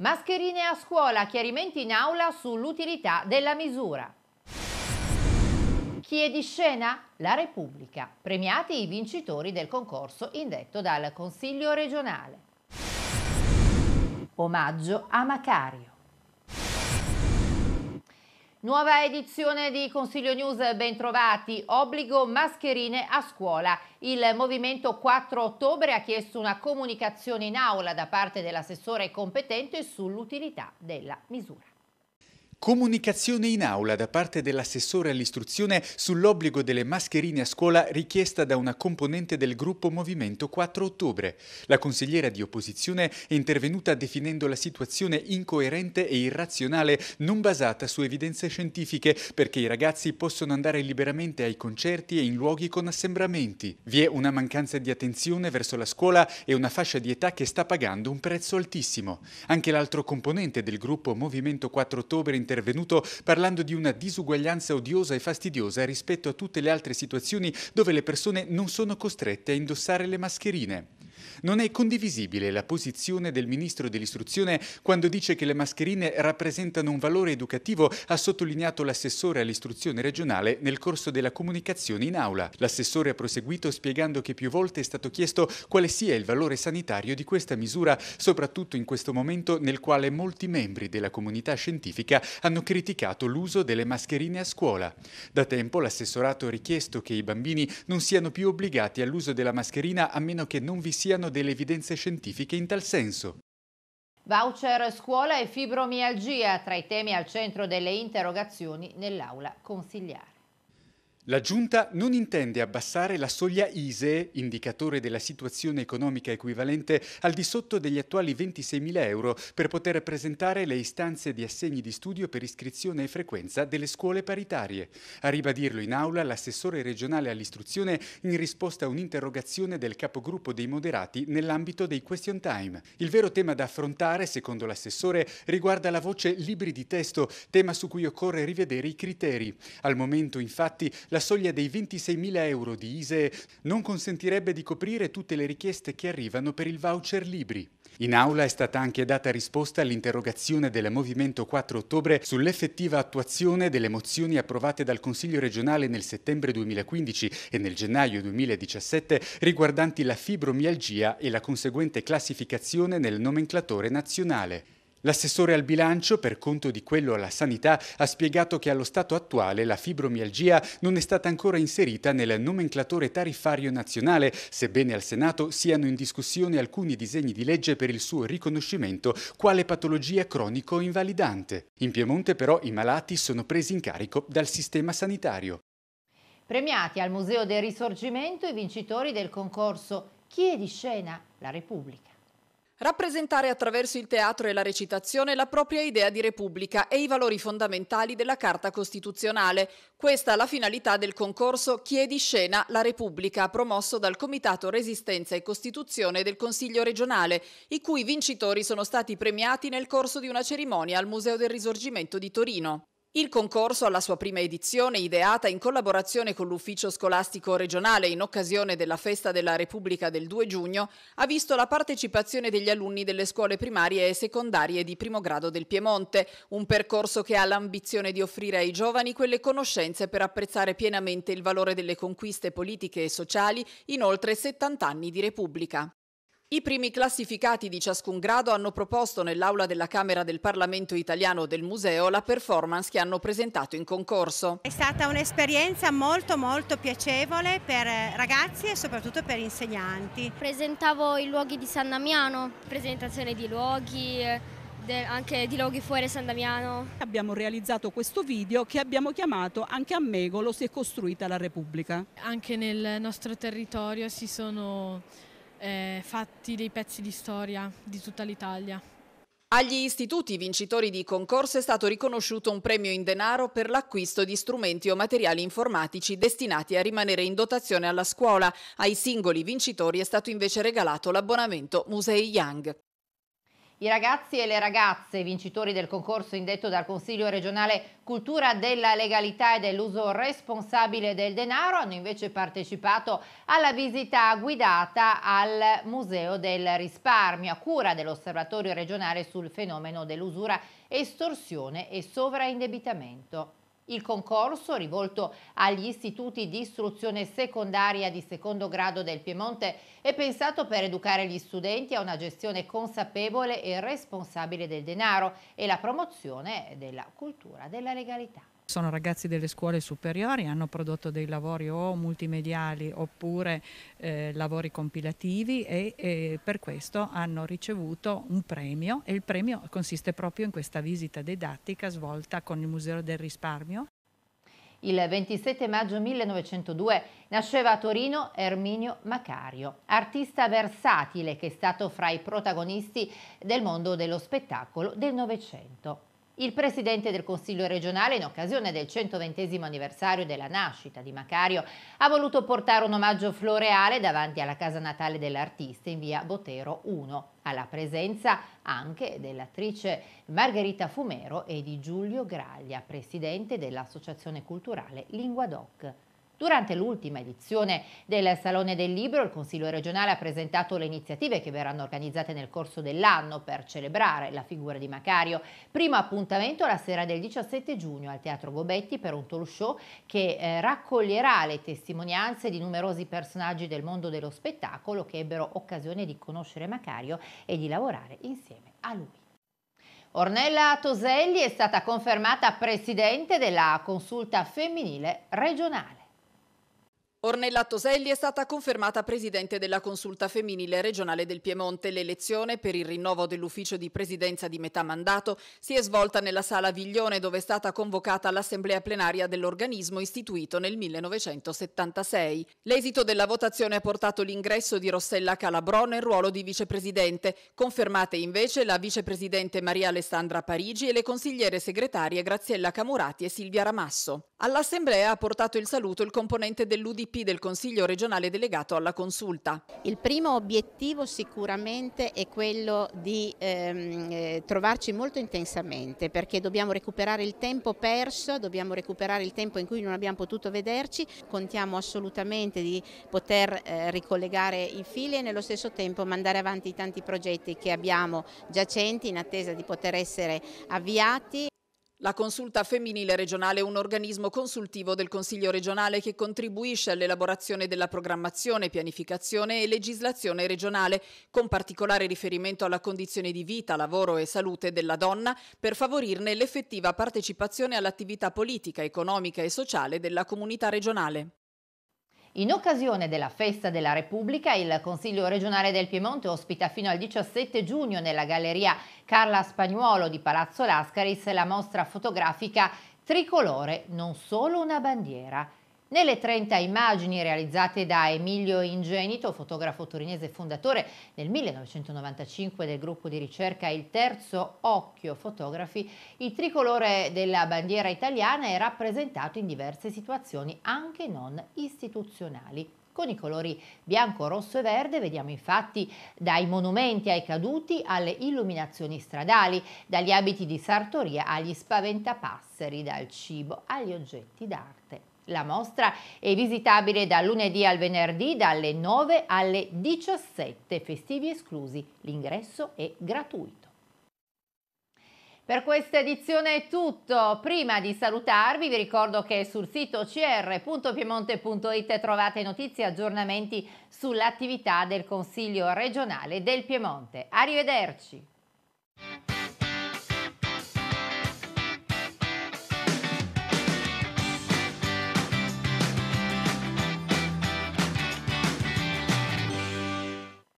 Mascherine a scuola, chiarimenti in aula sull'utilità della misura. Chi è di scena? La Repubblica. Premiati i vincitori del concorso indetto dal Consiglio regionale. Omaggio a Macario. Nuova edizione di Consiglio News, bentrovati. Obbligo mascherine a scuola. Il Movimento 4 ottobre ha chiesto una comunicazione in aula da parte dell'assessore competente sull'utilità della misura. Comunicazione in aula da parte dell'assessore all'istruzione sull'obbligo delle mascherine a scuola richiesta da una componente del gruppo Movimento 4 ottobre. La consigliera di opposizione è intervenuta definendo la situazione incoerente e irrazionale non basata su evidenze scientifiche perché i ragazzi possono andare liberamente ai concerti e in luoghi con assembramenti. Vi è una mancanza di attenzione verso la scuola e una fascia di età che sta pagando un prezzo altissimo. Anche l'altro componente del gruppo Movimento 4 ottobre intervenuto parlando di una disuguaglianza odiosa e fastidiosa rispetto a tutte le altre situazioni dove le persone non sono costrette a indossare le mascherine. Non è condivisibile la posizione del Ministro dell'Istruzione quando dice che le mascherine rappresentano un valore educativo, ha sottolineato l'assessore all'istruzione regionale nel corso della comunicazione in aula. L'assessore ha proseguito spiegando che più volte è stato chiesto quale sia il valore sanitario di questa misura, soprattutto in questo momento nel quale molti membri della comunità scientifica hanno criticato l'uso delle mascherine a scuola. Da tempo l'assessorato ha richiesto che i bambini non siano più obbligati all'uso della mascherina a meno che non vi siano mancano delle evidenze scientifiche in tal senso. Voucher, scuola e fibromialgia, tra i temi al centro delle interrogazioni nell'aula consigliare. La Giunta non intende abbassare la soglia ISE, indicatore della situazione economica equivalente, al di sotto degli attuali 26.000 euro per poter presentare le istanze di assegni di studio per iscrizione e frequenza delle scuole paritarie. A ribadirlo in aula l'assessore regionale all'istruzione in risposta a un'interrogazione del capogruppo dei moderati nell'ambito dei question time. Il vero tema da affrontare, secondo l'assessore, riguarda la voce libri di testo, tema su cui occorre rivedere i criteri. Al momento, infatti, la soglia dei 26.000 euro di ISEE non consentirebbe di coprire tutte le richieste che arrivano per il voucher Libri. In aula è stata anche data risposta all'interrogazione del Movimento 4 ottobre sull'effettiva attuazione delle mozioni approvate dal Consiglio regionale nel settembre 2015 e nel gennaio 2017 riguardanti la fibromialgia e la conseguente classificazione nel nomenclatore nazionale. L'assessore al bilancio, per conto di quello alla sanità, ha spiegato che allo stato attuale la fibromialgia non è stata ancora inserita nel nomenclatore tariffario nazionale, sebbene al Senato siano in discussione alcuni disegni di legge per il suo riconoscimento quale patologia cronico-invalidante. In Piemonte però i malati sono presi in carico dal sistema sanitario. Premiati al Museo del Risorgimento i vincitori del concorso Chi è di scena? La Repubblica. Rappresentare attraverso il teatro e la recitazione la propria idea di Repubblica e i valori fondamentali della Carta Costituzionale. Questa è la finalità del concorso Chiedi Scena la Repubblica, promosso dal Comitato Resistenza e Costituzione del Consiglio regionale, i cui vincitori sono stati premiati nel corso di una cerimonia al Museo del Risorgimento di Torino. Il concorso alla sua prima edizione, ideata in collaborazione con l'Ufficio Scolastico Regionale in occasione della Festa della Repubblica del 2 giugno, ha visto la partecipazione degli alunni delle scuole primarie e secondarie di primo grado del Piemonte, un percorso che ha l'ambizione di offrire ai giovani quelle conoscenze per apprezzare pienamente il valore delle conquiste politiche e sociali in oltre 70 anni di Repubblica. I primi classificati di ciascun grado hanno proposto nell'aula della Camera del Parlamento italiano del museo la performance che hanno presentato in concorso. È stata un'esperienza molto molto piacevole per eh, ragazzi e soprattutto per insegnanti. Presentavo i luoghi di San Damiano, presentazione di luoghi, eh, anche di luoghi fuori San Damiano. Abbiamo realizzato questo video che abbiamo chiamato Anche a Megolo si è costruita la Repubblica. Anche nel nostro territorio si sono eh, fatti dei pezzi di storia di tutta l'Italia. Agli istituti vincitori di concorso è stato riconosciuto un premio in denaro per l'acquisto di strumenti o materiali informatici destinati a rimanere in dotazione alla scuola. Ai singoli vincitori è stato invece regalato l'abbonamento Musei Young. I ragazzi e le ragazze vincitori del concorso indetto dal Consiglio regionale Cultura della legalità e dell'uso responsabile del denaro hanno invece partecipato alla visita guidata al Museo del risparmio a cura dell'Osservatorio regionale sul fenomeno dell'usura, estorsione e sovraindebitamento. Il concorso, rivolto agli istituti di istruzione secondaria di secondo grado del Piemonte, è pensato per educare gli studenti a una gestione consapevole e responsabile del denaro e la promozione della cultura della legalità sono ragazzi delle scuole superiori, hanno prodotto dei lavori o multimediali oppure eh, lavori compilativi e, e, per questo hanno ricevuto un premio e il premio consiste proprio in questa visita didattica svolta con il Museo del Risparmio. Il 27 maggio 1902 nasceva a Torino Erminio Macario, artista versatile che è stato fra i protagonisti del mondo dello spettacolo del Novecento. Il presidente del Consiglio regionale, in occasione del 120 anniversario della nascita di Macario, ha voluto portare un omaggio floreale davanti alla casa natale dell'artista in via Botero 1, alla presenza anche dell'attrice Margherita Fumero e di Giulio Graglia, presidente dell'Associazione Culturale Linguadoc. Durante l'ultima edizione del Salone del Libro, il Consiglio regionale ha presentato le iniziative che verranno organizzate nel corso dell'anno per celebrare la figura di Macario. Primo appuntamento la sera del 17 giugno al Teatro Gobetti per un talk show che eh, raccoglierà le testimonianze di numerosi personaggi del mondo dello spettacolo che ebbero occasione di conoscere Macario e di lavorare insieme a lui. Ornella Toselli è stata confermata presidente della consulta femminile regionale. Ornella Toselli è stata confermata presidente della consulta femminile regionale del Piemonte. L'elezione per il rinnovo dell'ufficio di presidenza di metà mandato si è svolta nella sala Viglione dove è stata convocata l'assemblea plenaria dell'organismo istituito nel 1976. L'esito della votazione ha portato l'ingresso di Rossella Calabrò nel ruolo di vicepresidente, confermate invece la vicepresidente Maria Alessandra Parigi e le consigliere segretarie Graziella Camurati e Silvia Ramasso. All'assemblea ha portato il saluto il componente dell'UDP VIP del Consiglio regionale delegato alla consulta. Il primo obiettivo sicuramente è quello di ehm, eh, trovarci molto intensamente perché dobbiamo recuperare il tempo perso, dobbiamo recuperare il tempo in cui non abbiamo potuto vederci, contiamo assolutamente di poter eh, ricollegare i fili e nello stesso tempo mandare avanti i tanti progetti che abbiamo giacenti in attesa di poter essere avviati la consulta femminile regionale è un organismo consultivo del Consiglio regionale che contribuisce all'elaborazione della programmazione, pianificazione e legislazione regionale, con particolare riferimento alla condizione di vita, lavoro e salute della donna, per favorirne l'effettiva partecipazione all'attività politica, economica e sociale della comunità regionale. In occasione della Festa della Repubblica, il Consiglio regionale del Piemonte ospita fino al 17 giugno nella Galleria Carla Spagnuolo di Palazzo Lascaris la mostra fotografica Tricolore, non solo una bandiera. Nelle 30 immagini realizzate da Emilio Ingenito, fotografo torinese fondatore nel 1995 del gruppo di ricerca Il Terzo Occhio Fotografi, il tricolore della bandiera italiana è rappresentato in diverse situazioni, anche non istituzionali. Con i colori bianco, rosso e verde vediamo infatti dai monumenti ai caduti alle illuminazioni stradali, dagli abiti di sartoria agli spaventapasseri, dal cibo agli oggetti d'arte. La mostra è visitabile da lunedì al venerdì dalle 9 alle 17, festivi esclusi. L'ingresso è gratuito. Per questa edizione è tutto. Prima di salutarvi vi ricordo che sul sito cr.piemonte.it trovate notizie e aggiornamenti sull'attività del Consiglio regionale del Piemonte. Arrivederci!